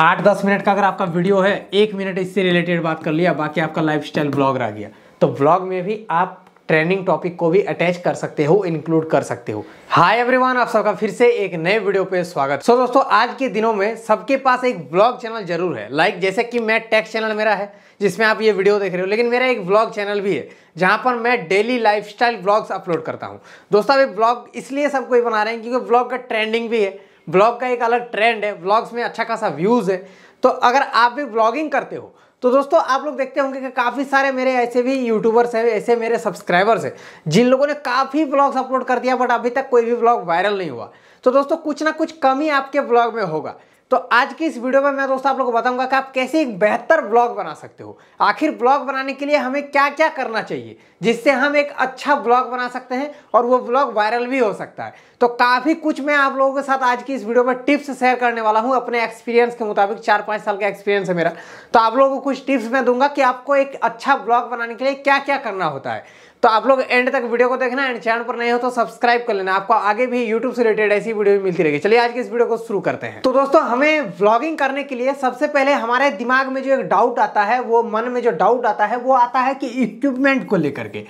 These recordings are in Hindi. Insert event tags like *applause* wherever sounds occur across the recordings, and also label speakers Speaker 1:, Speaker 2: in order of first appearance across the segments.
Speaker 1: आठ दस मिनट का अगर आपका वीडियो है एक मिनट इससे रिलेटेड बात कर लिया बाकी आपका लाइफ स्टाइल ब्लॉग रह गया तो ब्लॉग में भी आप ट्रेनिंग टॉपिक को भी अटैच कर सकते हो इंक्लूड कर सकते हो हाय एवरीवन आप सबका फिर से एक नए वीडियो पे स्वागत सो so, दोस्तों आज के दिनों में सबके पास एक ब्लॉग चैनल जरूर है लाइक like, जैसे कि मैं टेक्स चैनल मेरा है जिसमें आप ये वीडियो देख रहे हो लेकिन मेरा एक ब्लॉग चैनल भी है जहाँ पर मैं डेली लाइफ ब्लॉग्स अपलोड करता हूँ दोस्तों अभी ब्लॉग इसलिए सबको बना रहे हैं क्योंकि ब्लॉग का ट्रेंडिंग भी है ब्लॉग का एक अलग ट्रेंड है ब्लॉग्स में अच्छा खासा व्यूज़ है तो अगर आप भी ब्लॉगिंग करते हो तो दोस्तों आप लोग देखते होंगे कि काफ़ी सारे मेरे ऐसे भी यूट्यूबर्स हैं ऐसे मेरे सब्सक्राइबर्स हैं जिन लोगों ने काफ़ी ब्लॉग्स अपलोड कर दिया बट अभी तक कोई भी ब्लॉग वायरल नहीं हुआ तो दोस्तों कुछ ना कुछ कमी आपके ब्लॉग में होगा तो आज की इस वीडियो में मैं दोस्तों आप लोगों को बताऊंगा कि आप कैसे एक बेहतर ब्लॉग बना सकते हो आखिर ब्लॉग बनाने के लिए हमें क्या क्या करना चाहिए जिससे हम एक अच्छा ब्लॉग बना सकते हैं और वो ब्लॉग वायरल भी हो सकता है तो काफ़ी कुछ मैं आप लोगों के साथ आज की इस वीडियो में टिप्स शेयर करने वाला हूँ अपने एक्सपीरियंस के मुताबिक चार पाँच साल का एक्सपीरियंस है मेरा तो आप लोगों को कुछ टिप्स मैं दूंगा कि आपको एक अच्छा ब्लॉग बनाने के लिए क्या क्या करना होता है तो आप लोग एंड तक वीडियो को देखना एंड चैनल पर नहीं हो तो सब्सक्राइब कर लेना आपको आगे भी यूट्यूब से रिलेटेड ऐसी वीडियो भी मिलती रहेगी चलिए आज के इस वीडियो को शुरू करते हैं तो दोस्तों हमें ब्लॉगिंग करने के लिए सबसे पहले हमारे दिमाग में जो एक डाउट आता है वो मन में जो डाउट आता है वो आता है कि इक्विपमेंट को लेकर के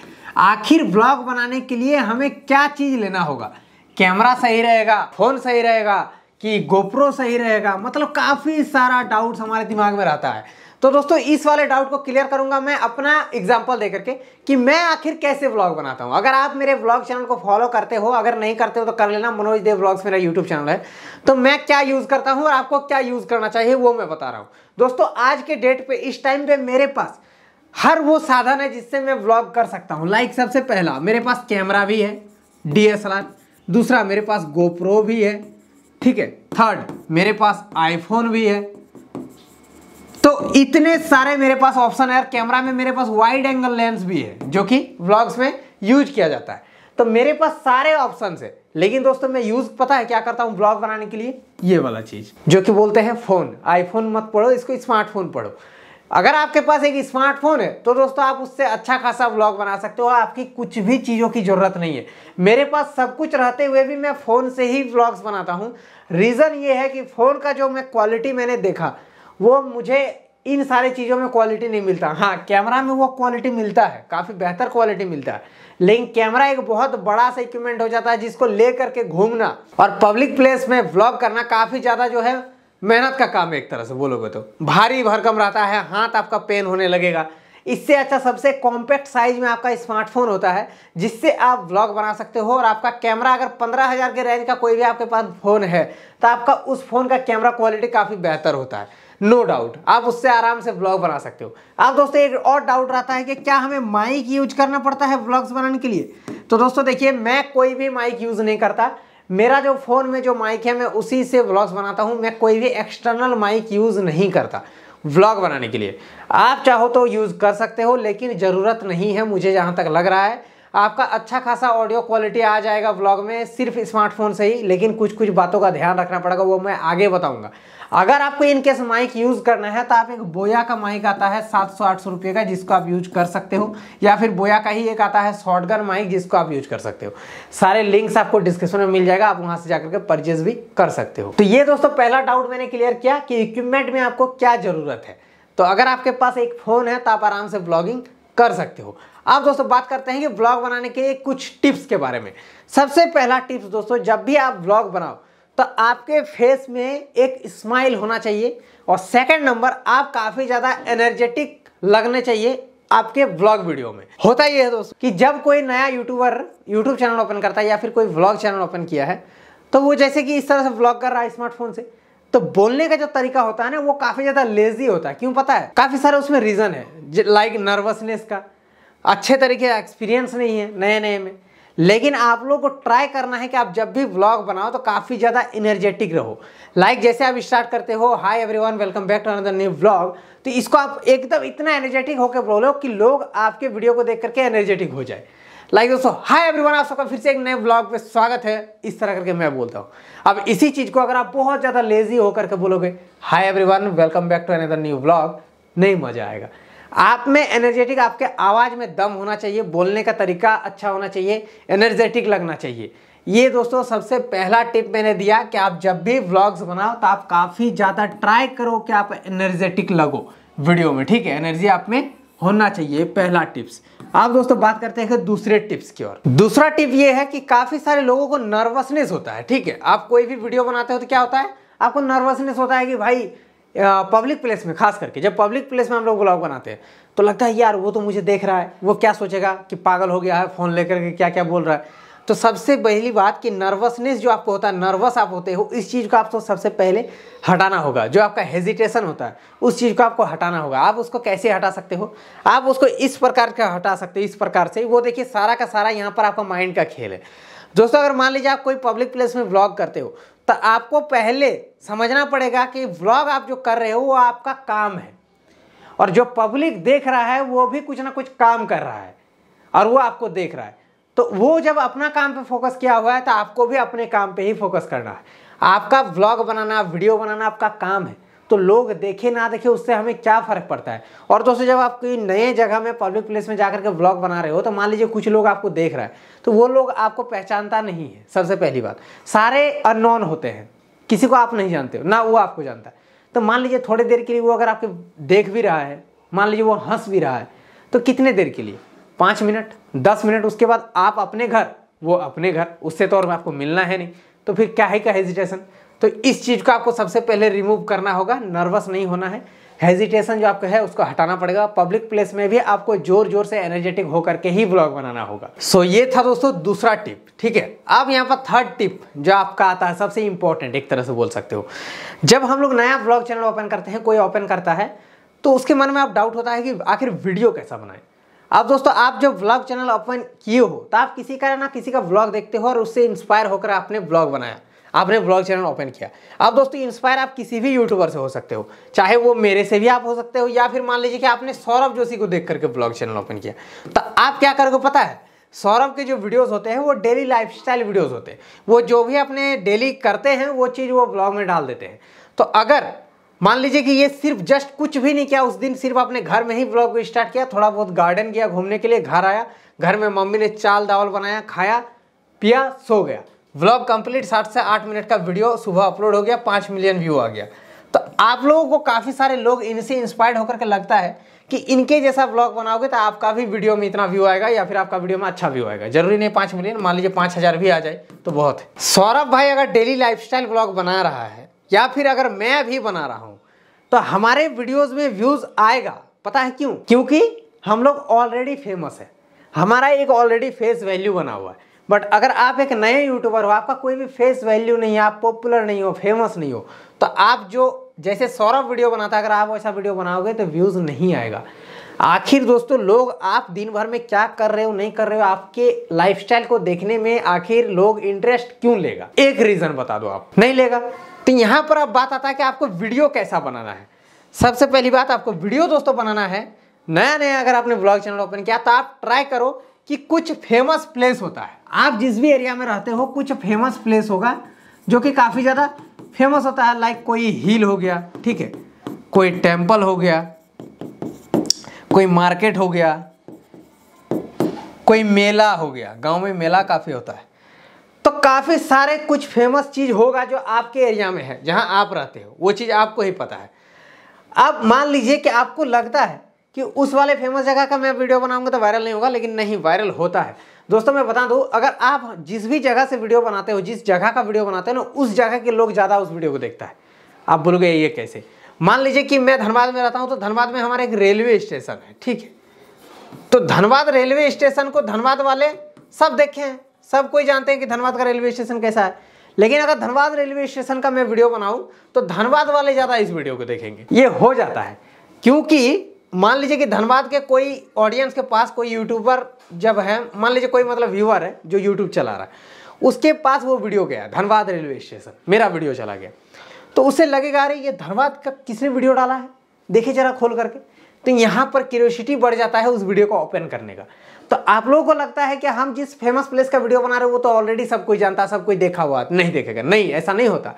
Speaker 1: आखिर ब्लॉग बनाने के लिए हमें क्या चीज़ लेना होगा कैमरा सही रहेगा फ़ोन सही रहेगा कि गोप्रो सही रहेगा मतलब काफ़ी सारा डाउट्स हमारे दिमाग में रहता है तो दोस्तों इस वाले डाउट को क्लियर करूंगा मैं अपना एग्जाम्पल देकर के कि मैं आखिर कैसे व्लॉग बनाता हूँ अगर आप मेरे व्लॉग चैनल को फॉलो करते हो अगर नहीं करते हो तो कर लेना मनोज देव व्लॉग्स मेरा यूट्यूब चैनल है तो मैं क्या यूज़ करता हूँ और आपको क्या यूज़ करना चाहिए वो मैं बता रहा हूँ दोस्तों आज के डेट पर इस टाइम पे मेरे पास हर वो साधन है जिससे मैं ब्लॉग कर सकता हूँ लाइक सबसे पहला मेरे पास कैमरा भी है डी दूसरा मेरे पास गोप्रो भी है ठीक है थर्ड मेरे पास आईफोन भी है तो इतने सारे मेरे पास ऑप्शन है कैमरा में मेरे पास वाइड एंगल लेंस भी है जो कि व्लॉग्स में यूज किया जाता है तो मेरे पास सारे ऑप्शन है लेकिन दोस्तों मैं यूज पता है क्या करता हूँ ब्लॉग बनाने के लिए ये वाला चीज जो कि बोलते हैं फोन आईफोन मत पढ़ो इसको स्मार्टफोन पढ़ो अगर आपके पास एक स्मार्टफोन है तो दोस्तों आप उससे अच्छा खासा ब्लॉग बना सकते हो आपकी कुछ भी चीज़ों की ज़रूरत नहीं है मेरे पास सब कुछ रहते हुए भी मैं फ़ोन से ही ब्लॉग्स बनाता हूँ रीज़न ये है कि फ़ोन का जो मैं क्वालिटी मैंने देखा वो मुझे इन सारी चीज़ों में क्वालिटी नहीं मिलता हाँ कैमरा में वो क्वालिटी मिलता है काफ़ी बेहतर क्वालिटी मिलता है लेकिन कैमरा एक बहुत बड़ा सा इक्विपमेंट हो जाता है जिसको ले करके घूमना और पब्लिक प्लेस में ब्लॉग करना काफ़ी ज़्यादा जो है मेहनत का काम है एक तरह से बोलोगे तो भारी भरकम रहता है हाथ आपका पेन होने लगेगा इससे अच्छा सबसे कॉम्पैक्ट साइज में आपका स्मार्टफोन होता है जिससे आप ब्लॉग बना सकते हो और आपका कैमरा अगर पंद्रह हज़ार के रेंज का कोई भी आपके पास फ़ोन है तो आपका उस फ़ोन का कैमरा क्वालिटी काफ़ी बेहतर होता है नो no डाउट आप उससे आराम से ब्लॉग बना सकते हो आप दोस्तों एक और डाउट रहता है कि क्या हमें माइक यूज करना पड़ता है ब्लॉग्स बनाने के लिए तो दोस्तों देखिए मैं कोई भी माइक यूज़ नहीं करता मेरा जो फ़ोन में जो माइक है मैं उसी से ब्लॉग्स बनाता हूँ मैं कोई भी एक्सटर्नल माइक यूज़ नहीं करता व्लॉग बनाने के लिए आप चाहो तो यूज़ कर सकते हो लेकिन ज़रूरत नहीं है मुझे जहाँ तक लग रहा है आपका अच्छा खासा ऑडियो क्वालिटी आ जाएगा व्लॉग में सिर्फ स्मार्टफोन से ही लेकिन कुछ कुछ बातों का ध्यान रखना पड़ेगा वो मैं आगे बताऊंगा अगर आपको इनकेस माइक यूज़ करना है तो आप एक बोया का माइक आता है सात सौ आठ सौ रुपये का जिसको आप यूज कर सकते हो या फिर बोया का ही एक आता है शॉर्टगन माइक जिसको आप यूज कर सकते हो सारे लिंक्स आपको डिस्क्रिप्शन में मिल जाएगा आप वहाँ से जाकर के परचेज भी कर सकते हो तो ये दोस्तों पहला डाउट मैंने क्लियर किया कि इक्विपमेंट में आपको क्या ज़रूरत है तो अगर आपके पास एक फ़ोन है तो आप आराम से ब्लॉगिंग कर सकते हो अब दोस्तों बात करते हैं कि ब्लॉग बनाने के कुछ टिप्स के बारे में सबसे पहला टिप्स दोस्तों जब भी आप ब्लॉग बनाओ तो आपके फेस में एक स्माइल होना चाहिए और सेकंड नंबर आप काफ़ी ज़्यादा एनर्जेटिक लगने चाहिए आपके ब्लॉग वीडियो में होता यह है दोस्तों कि जब कोई नया यूट्यूबर यूट्यूब चैनल ओपन करता है या फिर कोई ब्लॉग चैनल ओपन किया है तो वो जैसे कि इस तरह से ब्लॉग कर रहा है स्मार्टफोन से तो बोलने का जो तरीका होता है ना वो काफ़ी ज़्यादा लेजी होता है क्यों पता है काफ़ी सारे उसमें रीज़न है लाइक नर्वसनेस का अच्छे तरीके का एक्सपीरियंस नहीं है नए नए में लेकिन आप लोगों को ट्राई करना है कि आप जब भी व्लॉग बनाओ तो काफ़ी ज़्यादा इनर्जेटिक रहो लाइक like जैसे आप स्टार्ट करते हो hi everyone welcome back to another new vlog तो इसको आप एकदम इतना एनर्जेटिक होकर बोलो कि लोग आपके वीडियो को देख करके एनर्जेटिक हो जाए लाइक दोस्तों हाय एवरीवन आप सबका फिर से एक नए ब्लॉग पे स्वागत है इस तरह करके मैं बोलता हूँ अब इसी चीज़ को अगर आप बहुत ज़्यादा लेजी होकर के बोलोगे hi every welcome back to another new blog नहीं मज़ा आएगा आप में एनर्जेटिक आपके आवाज़ में दम होना चाहिए बोलने का तरीका अच्छा होना चाहिए एनर्जेटिक लगना चाहिए ये दोस्तों सबसे पहला टिप मैंने दिया कि आप जब भी व्लॉग्स बनाओ तो आप काफ़ी ज़्यादा ट्राई करो कि आप एनर्जेटिक लगो वीडियो में ठीक है एनर्जी आप में होना चाहिए पहला टिप्स आप दोस्तों बात करते हैं दूसरे टिप्स की ओर दूसरा टिप ये है कि काफ़ी सारे लोगों को नर्वसनेस होता है ठीक है आप कोई भी वीडियो बनाते हो तो क्या होता है आपको नर्वसनेस होता है कि भाई पब्लिक प्लेस में खास करके जब पब्लिक प्लेस में हम लोग ब्लॉग बनाते हैं तो लगता है यार वो तो मुझे देख रहा है वो क्या सोचेगा कि पागल हो गया है फ़ोन लेकर के क्या क्या बोल रहा है तो सबसे पहली बात कि नर्वसनेस जो आपको होता है नर्वस आप होते हो इस चीज़ को आपको तो सबसे पहले हटाना होगा जो आपका हेजिटेशन होता है उस चीज़ को आपको हटाना होगा आप उसको कैसे हटा सकते हो आप उसको इस प्रकार का हटा सकते हो इस प्रकार से वो देखिए सारा का सारा यहाँ पर आपका माइंड का खेल है दोस्तों अगर मान लीजिए आप कोई पब्लिक प्लेस में ब्लॉग करते हो तो आपको पहले समझना पड़ेगा कि ब्लॉग आप जो कर रहे हो वो आपका काम है और जो पब्लिक देख रहा है वो भी कुछ ना कुछ काम कर रहा है और वो आपको देख रहा है तो वो जब अपना काम पे फोकस किया हुआ है तो आपको भी अपने काम पे ही फोकस करना है आपका ब्लॉग बनाना वीडियो बनाना आपका काम है तो लोग देखे ना देखे उससे हमें क्या फ़र्क पड़ता है और दोस्तों जब आप कोई नए जगह में पब्लिक प्लेस में जाकर के ब्लॉग बना रहे हो तो मान लीजिए कुछ लोग आपको देख रहा है तो वो लोग आपको पहचानता नहीं है सबसे पहली बात सारे अननोन होते हैं किसी को आप नहीं जानते हो ना वो आपको जानता है तो मान लीजिए थोड़ी देर के लिए वो अगर आपके देख भी रहा है मान लीजिए वो हंस भी रहा है तो कितने देर के लिए पाँच मिनट दस मिनट उसके बाद आप अपने घर वो अपने घर उससे तो और आपको मिलना है नहीं तो फिर क्या है क्या हेजिटेशन तो इस चीज़ को आपको सबसे पहले रिमूव करना होगा नर्वस नहीं होना है हेजिटेशन जो आपका है उसको हटाना पड़ेगा पब्लिक प्लेस में भी आपको जोर जोर से एनर्जेटिक होकर के ही ब्लॉग बनाना होगा सो so, ये था दोस्तों दूसरा टिप ठीक है अब यहाँ पर थर्ड टिप जो आपका आता है सबसे इंपॉर्टेंट एक तरह से बोल सकते हो जब हम लोग नया ब्लॉग चैनल ओपन करते हैं कोई ओपन करता है तो उसके मन में आप डाउट होता है कि आखिर वीडियो कैसा बनाए अब दोस्तों आप जब ब्लॉग चैनल ओपन किए हो तो आप किसी का ना किसी का ब्लॉग देखते हो और उससे इंस्पायर होकर आपने ब्लॉग बनाया आपने ब्लॉग चैनल ओपन किया अब दोस्तों इंस्पायर आप किसी भी यूट्यूबर से हो सकते हो चाहे वो मेरे से भी आप हो सकते हो या फिर मान लीजिए कि आपने सौरभ जोशी को देख करके ब्लॉग चैनल ओपन किया तो आप क्या करोगे पता है सौरभ के जो वीडियोस होते हैं वो डेली लाइफस्टाइल वीडियोस होते हैं वो जो भी अपने डेली करते हैं वो चीज़ वो ब्लॉग में डाल देते हैं तो अगर मान लीजिए कि ये सिर्फ जस्ट कुछ भी नहीं किया उस दिन सिर्फ अपने घर में ही ब्लॉग को स्टार्ट किया थोड़ा बहुत गार्डन गया घूमने के लिए घर आया घर में मम्मी ने चाल दावल बनाया खाया पिया सो गया व्लॉग कंप्लीट सात से आठ मिनट का वीडियो सुबह अपलोड हो गया पाँच मिलियन व्यू आ गया तो आप लोगों को काफ़ी सारे लोग इनसे इंस्पायर्ड होकर के लगता है कि इनके जैसा ब्लॉग बनाओगे तो आपका भी वीडियो में इतना व्यू आएगा या फिर आपका वीडियो में अच्छा व्यू आएगा जरूरी नहीं पाँच मिलियन मान लीजिए पाँच हज़ार भी आ जाए तो बहुत है सौरभ भाई अगर डेली लाइफस्टाइल ब्लॉग बना रहा है या फिर अगर मैं भी बना रहा हूँ तो हमारे वीडियोज़ में व्यूज़ आएगा पता है क्यों क्योंकि हम लोग ऑलरेडी फेमस है हमारा एक ऑलरेडी फेस वैल्यू बना हुआ है बट अगर आप एक नए यूट्यूबर हो आपका कोई भी फेस वैल्यू नहीं है आप पॉपुलर नहीं हो फेमस नहीं हो तो आप जो जैसे सौरभ वीडियो बनाता है अगर आप वैसा वीडियो बनाओगे तो व्यूज़ नहीं आएगा आखिर दोस्तों लोग आप दिन भर में क्या कर रहे हो नहीं कर रहे हो आपके लाइफस्टाइल को देखने में आखिर लोग इंटरेस्ट क्यों लेगा एक रीज़न बता दो आप नहीं लेगा तो यहाँ पर अब बात आता है कि आपको वीडियो कैसा बनाना है सबसे पहली बात आपको वीडियो दोस्तों बनाना है नया नया अगर आपने ब्लॉग चैनल ओपन किया तो आप ट्राई करो कि कुछ फेमस प्लेस होता है आप जिस भी एरिया में रहते हो कुछ फेमस प्लेस होगा जो कि काफ़ी ज़्यादा फेमस होता है लाइक कोई हिल हो गया ठीक है कोई टेम्पल हो गया कोई मार्केट हो गया कोई मेला हो गया गांव में मेला काफ़ी होता है तो काफ़ी सारे कुछ फेमस चीज़ होगा जो आपके एरिया में है जहां आप रहते हो वो चीज़ आपको ही पता है अब मान लीजिए कि आपको लगता है कि उस वाले फेमस जगह का मैं वीडियो बनाऊंगा तो वायरल नहीं होगा लेकिन नहीं वायरल होता है दोस्तों मैं बता दूं अगर आप जिस भी जगह से वीडियो बनाते हो जिस जगह का वीडियो बनाते हो ना उस जगह के लोग ज़्यादा उस वीडियो को देखता है आप बोलोगे ये कैसे मान लीजिए कि मैं धनबाद में रहता हूँ तो धनबाद में हमारा एक रेलवे स्टेशन है ठीक है तो धनबाद रेलवे स्टेशन को धनबाद वाले सब देखे हैं सब कोई जानते हैं कि धनबाद का रेलवे स्टेशन कैसा है लेकिन अगर धनबाद रेलवे स्टेशन का मैं वीडियो बनाऊँ तो धनबाद वाले ज़्यादा इस वीडियो को देखेंगे ये हो जाता है क्योंकि मान लीजिए कि धनबाद के कोई ऑडियंस के पास कोई यूट्यूबर जब है मान लीजिए कोई मतलब व्यूअर है जो यूट्यूब चला रहा है उसके पास वो वीडियो गया धनबाद रेलवे स्टेशन मेरा वीडियो चला गया तो उसे लगेगा अरे ये धनबाद का किसने वीडियो डाला है देखिए जरा खोल करके तो यहाँ पर क्यूरियोसिटी बढ़ जाता है उस वीडियो को ओपन करने का तो आप लोगों को लगता है कि हम जिस फेमस प्लेस का वीडियो बना रहे हैं वो तो ऑलरेडी सब कोई जानता है सब कोई देखा हुआ नहीं देखेगा नहीं ऐसा नहीं होता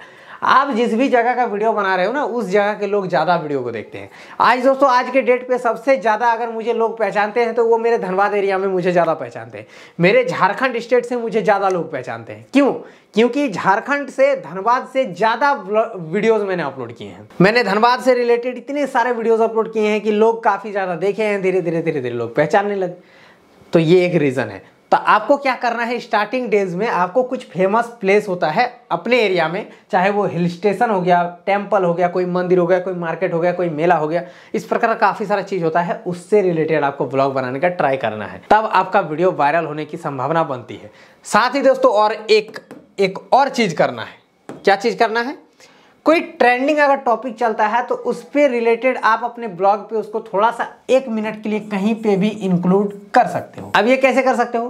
Speaker 1: आप जिस भी जगह का वीडियो बना रहे हो ना उस जगह के लोग ज़्यादा वीडियो को देखते हैं आज दोस्तों आज के डेट पे सबसे ज़्यादा अगर मुझे लोग पहचानते हैं तो वो मेरे धनबाद एरिया में मुझे ज़्यादा पहचानते हैं मेरे झारखंड स्टेट से मुझे ज़्यादा लोग पहचानते हैं क्यों क्योंकि झारखंड से धनबाद से ज़्यादा वीडियोज मैंने अपलोड किए हैं मैंने धनबाद से रिलेटेड इतने सारे वीडियोज अपलोड किए हैं कि लोग काफ़ी ज़्यादा देखे हैं धीरे धीरे धीरे धीरे लोग पहचानने लगे तो ये एक रीज़न है तो आपको क्या करना है स्टार्टिंग डेज में आपको कुछ फेमस प्लेस होता है अपने एरिया में चाहे वो हिल स्टेशन हो गया टेम्पल हो गया कोई मंदिर हो गया कोई मार्केट हो गया कोई मेला हो गया इस प्रकार का काफ़ी सारा चीज़ होता है उससे रिलेटेड आपको ब्लॉग बनाने का ट्राई करना है तब आपका वीडियो वायरल होने की संभावना बनती है साथ ही दोस्तों और एक एक और चीज़ करना है क्या चीज़ करना है कोई ट्रेंडिंग अगर टॉपिक चलता है तो उस पर रिलेटेड आप अपने ब्लॉग पे उसको थोड़ा सा एक मिनट के लिए कहीं पे भी इंक्लूड कर सकते हो अब ये कैसे कर सकते हो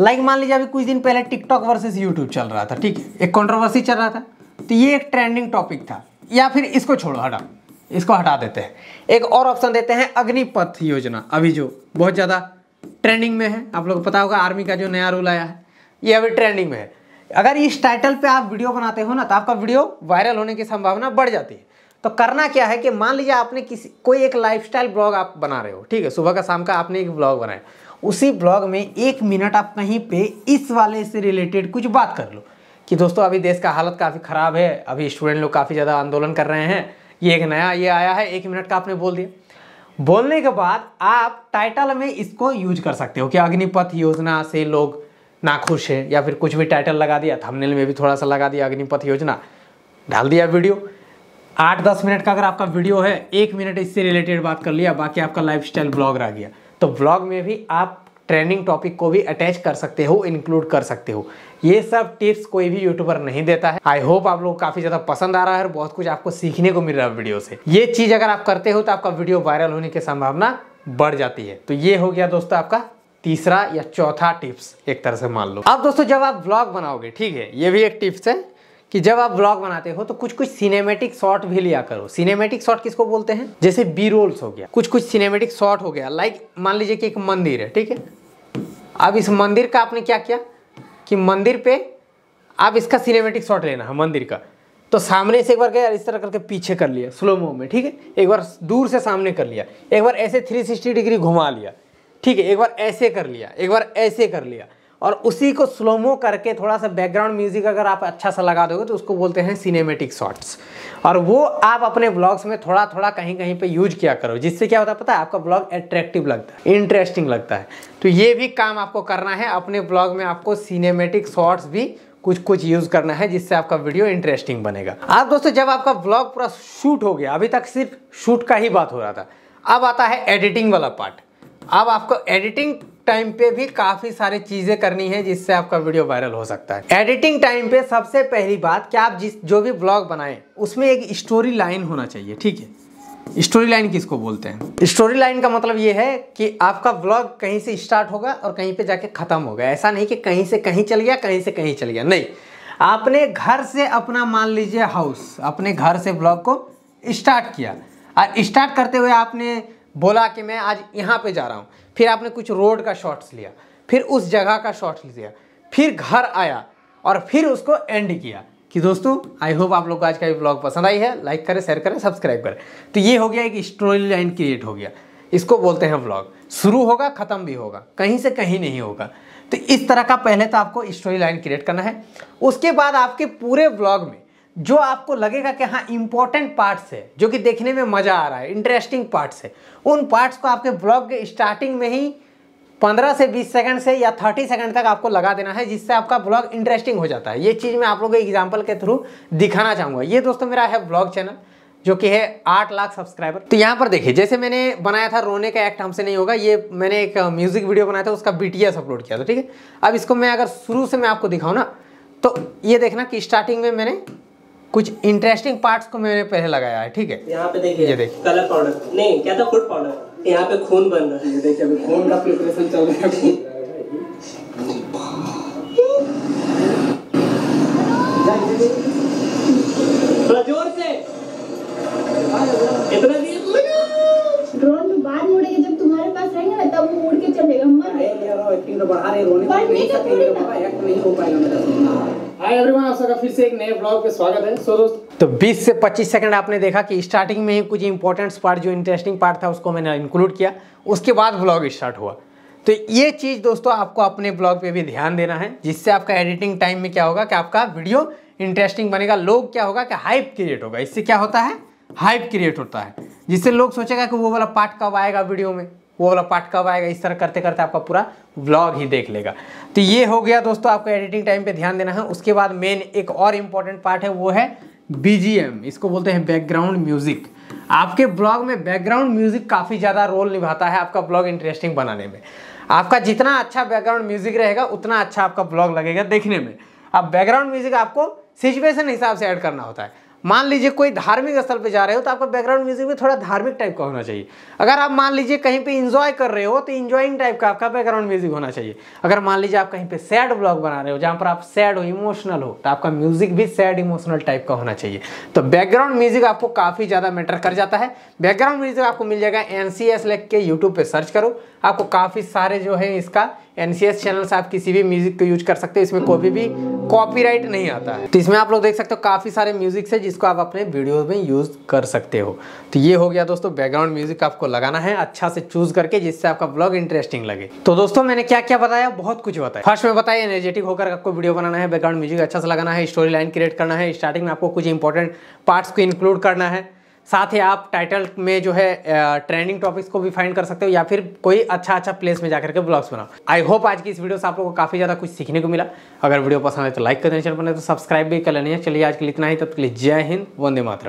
Speaker 1: लाइक like, मान लीजिए अभी कुछ दिन पहले टिकटॉक वर्सेस यूट्यूब चल रहा था ठीक है एक कॉन्ट्रोवर्सी चल रहा था तो ये एक ट्रेंडिंग टॉपिक था या फिर इसको छोड़ो हटा इसको हटा देते हैं एक और ऑप्शन देते हैं अग्निपथ योजना अभी जो बहुत ज़्यादा ट्रेंडिंग में है आप लोग को पता होगा आर्मी का जो नया रूल आया है ये अभी ट्रेंडिंग में है अगर इस टाइटल पे आप वीडियो बनाते हो ना तो आपका वीडियो वायरल होने की संभावना बढ़ जाती है तो करना क्या है कि मान लीजिए आपने किसी कोई एक लाइफस्टाइल ब्लॉग आप बना रहे हो ठीक है सुबह का शाम का आपने एक ब्लॉग बनाया उसी ब्लॉग में एक मिनट आप कहीं पे इस वाले से रिलेटेड कुछ बात कर लो कि दोस्तों अभी देश का हालत काफ़ी ख़राब है अभी स्टूडेंट लोग काफ़ी ज़्यादा आंदोलन कर रहे हैं ये एक नया ये आया है एक मिनट का आपने बोल दिया बोलने के बाद आप टाइटल में इसको यूज कर सकते हो कि अग्निपथ योजना से लोग नाखुश है या फिर कुछ भी टाइटल लगा दिया थंबनेल में भी थोड़ा सा लगा दिया अग्निपथ योजना डाल दिया वीडियो आठ दस मिनट का अगर आपका वीडियो है एक मिनट इससे रिलेटेड बात कर लिया बाकी आपका लाइफ ब्लॉग रह गया तो ब्लॉग में भी आप ट्रेंडिंग टॉपिक को भी अटैच कर सकते हो इंक्लूड कर सकते हो ये सब टिप्स कोई भी यूट्यूबर नहीं देता है आई होप आप लोग काफी ज्यादा पसंद आ रहा है और बहुत कुछ आपको सीखने को मिल रहा है वीडियो से ये चीज अगर आप करते हो तो आपका वीडियो वायरल होने की संभावना बढ़ जाती है तो ये हो गया दोस्तों आपका तीसरा या चौथा टिप्स एक तरह से मान लो अब दोस्तों जब आप ब्लॉग बनाओगे ठीक है ये भी एक टिप्स है कि जब आप ब्लॉग बनाते हो तो कुछ कुछ सिनेमेटिक शॉट भी लिया करो सिनेमेटिक शॉट किसको बोलते हैं जैसे बी रोल्स हो गया कुछ कुछ सिनेमेटिक शॉट हो गया लाइक मान लीजिए कि एक मंदिर है ठीक है अब इस मंदिर का आपने क्या किया कि मंदिर पे आप इसका सिनेमेटिक शॉट लेना है मंदिर का तो सामने से एक बार गया इस तरह करके पीछे कर लिया स्लो मो में ठीक है एक बार दूर से सामने कर लिया एक बार ऐसे 360 डिग्री घुमा लिया ठीक है एक बार ऐसे कर लिया एक बार ऐसे कर लिया और उसी को स्लोमो करके थोड़ा सा बैकग्राउंड म्यूजिक अगर आप अच्छा सा लगा दोगे तो उसको बोलते हैं सिनेमेटिक शॉट्स और वो आप अपने ब्लॉग्स में थोड़ा थोड़ा कहीं कहीं पे यूज किया करो जिससे क्या होता है पता है आपका ब्लॉग एट्रैक्टिव लगता है इंटरेस्टिंग लगता है तो ये भी काम आपको करना है अपने ब्लॉग में आपको सिनेमेटिक शॉर्ट्स भी कुछ कुछ यूज करना है जिससे आपका वीडियो इंटरेस्टिंग बनेगा आप दोस्तों जब आपका ब्लॉग पूरा शूट हो गया अभी तक सिर्फ शूट का ही बात हो रहा था अब आता है एडिटिंग वाला पार्ट अब आपको एडिटिंग टाइम पे भी काफ़ी सारी चीज़ें करनी है जिससे आपका वीडियो वायरल हो सकता है एडिटिंग टाइम पे सबसे पहली बात कि आप जिस जो भी ब्लॉग बनाएं उसमें एक स्टोरी लाइन होना चाहिए ठीक है स्टोरी लाइन किसको बोलते हैं स्टोरी लाइन का मतलब ये है कि आपका ब्लॉग कहीं से स्टार्ट होगा और कहीं पे जाके ख़त्म होगा ऐसा नहीं कि कहीं से कहीं चल गया कहीं से कहीं चल गया नहीं आपने घर से अपना मान लीजिए हाउस अपने घर से ब्लॉग को स्टार्ट किया और स्टार्ट करते हुए आपने बोला कि मैं आज यहाँ पे जा रहा हूँ फिर आपने कुछ रोड का शॉट्स लिया फिर उस जगह का शॉट्स लिया फिर घर आया और फिर उसको एंड किया कि दोस्तों आई होप आप लोग को आज का ये ब्लॉग पसंद आई है लाइक करें शेयर करें सब्सक्राइब करें तो ये हो गया एक स्टोरी लाइन क्रिएट हो गया इसको बोलते हैं ब्लॉग शुरू होगा ख़त्म भी होगा कहीं से कहीं नहीं होगा तो इस तरह का पहले तो आपको स्टोरी लाइन क्रिएट करना है उसके बाद आपके पूरे ब्लॉग में जो आपको लगेगा कि हाँ इंपॉर्टेंट पार्ट्स है जो कि देखने में मज़ा आ रहा है इंटरेस्टिंग पार्ट्स है उन पार्ट्स को आपके ब्लॉग के स्टार्टिंग में ही 15 से 20 सेकंड से या 30 सेकंड तक आपको लगा देना है जिससे आपका ब्लॉग इंटरेस्टिंग हो जाता है ये चीज़ मैं आप लोगों को एग्जाम्पल के थ्रू दिखाना चाहूंगा ये दोस्तों मेरा है ब्लॉग चैनल जो कि है आठ लाख सब्सक्राइबर तो यहाँ पर देखिए जैसे मैंने बनाया था रोने का एक्ट हमसे नहीं होगा ये मैंने एक म्यूजिक वीडियो बनाया था उसका बीटीएस अपलोड किया था ठीक है अब इसको मैं अगर शुरू से मैं आपको दिखाऊँ ना तो ये देखना कि स्टार्टिंग में मैंने कुछ इंटरेस्टिंग पार्ट्स को मैंने पहले लगाया है ठीक है यहाँ पे देखिए ये देखिए कलर पाउडर नहीं क्या था फूड पाउडर यहाँ पे खून बन रहा है ये देखिए अभी खून का प्रिपरेशन चल रहा है *laughs* स्वागत है सो दोस्त तो 20 से 25 सेकंड आपने देखा कि स्टार्टिंग में ही कुछ इंपॉर्टेंट पार्ट जो इंटरेस्टिंग पार्ट था उसको मैंने इंक्लूड किया उसके बाद ब्लॉग स्टार्ट हुआ तो ये चीज़ दोस्तों आपको अपने ब्लॉग पे भी ध्यान देना है जिससे आपका एडिटिंग टाइम में क्या होगा कि आपका वीडियो इंटरेस्टिंग बनेगा लोग क्या होगा कि हाइप क्रिएट होगा इससे क्या होता है हाइप क्रिएट होता है जिससे लोग सोचेगा कि वो वाला पार्ट कब आएगा वीडियो में वो वाला पार्ट कब आएगा इस तरह करते करते आपका पूरा व्लॉग ही देख लेगा तो ये हो गया दोस्तों आपको एडिटिंग टाइम पे ध्यान देना है उसके बाद मेन एक और इम्पॉर्टेंट पार्ट है वो है बीजीएम इसको बोलते हैं बैकग्राउंड म्यूजिक आपके ब्लॉग में बैकग्राउंड म्यूजिक काफ़ी ज़्यादा रोल निभाता है आपका ब्लॉग इंटरेस्टिंग बनाने में आपका जितना अच्छा बैकग्राउंड म्यूजिक रहेगा उतना अच्छा आपका ब्लॉग लगेगा देखने में अब बैकग्राउंड म्यूजिक आपको सिचुएशन हिसाब से ऐड करना होता है मान लीजिए कोई धार्मिक स्थल पे जा रहे हो तो आपका बैकग्राउंड म्यूजिक भी थोड़ा धार्मिक टाइप का होना चाहिए अगर आप मान लीजिए कहीं पे इंजॉय कर रहे हो तो इंजॉइंग टाइप का आपका बैकग्राउंड म्यूजिक होना चाहिए अगर मान लीजिए आप कहीं पे सैड ब्लॉग बना रहे हो जहाँ पर आप सैड हो इमोशनल हो तो आपका म्यूजिक भी सैड इमोशनल टाइप का होना चाहिए तो बैकग्राउंड म्यूजिक आपको काफ़ी ज़्यादा मैटर कर जाता है बैकग्राउंड म्यूजिक आपको मिल जाएगा एन सी एस के यूट्यूब पर सर्च करो आपको काफ़ी सारे जो है इसका एन चैनल से आप किसी भी म्यूज़िक को यूज कर सकते हो इसमें कोई भी कॉपीराइट नहीं आता है तो इसमें आप लोग देख सकते हो काफ़ी सारे म्यूज़िक्स है जिसको आप अपने वीडियो में यूज़ कर सकते हो तो ये हो गया दोस्तों बैकग्राउंड म्यूज़िक आपको लगाना है अच्छा से चूज़ करके जिससे आपका ब्लॉग इंटरेस्टिंग लगे तो दोस्तों मैंने क्या क्या बताया बहुत कुछ बताया फर्स्ट में बताया एनर्जेटिक होकर आपको वीडियो बनाना है बैकग्राउंड म्यूज़िक अच्छा से लगाना है स्टोरी लाइन क्रिएट करना है स्टार्टिंग में आपको कुछ इंपॉर्टेंट पार्ट्स को इंक्लूड करना है साथ ही आप टाइटल में जो है ट्रेंडिंग टॉपिक्स को भी फाइंड कर सकते हो या फिर कोई अच्छा अच्छा प्लेस में जाकर के ब्लॉग्स बनाओ आई होप आज की इस वीडियो से आप लोगों को काफ़ी ज़्यादा कुछ सीखने को मिला अगर वीडियो पसंद है तो लाइक कर देना चैनल बने तो सब्सक्राइब भी कर लेना चलिए आज के लिए इतना ही तब के लिए जय हिंद वंदे मात्र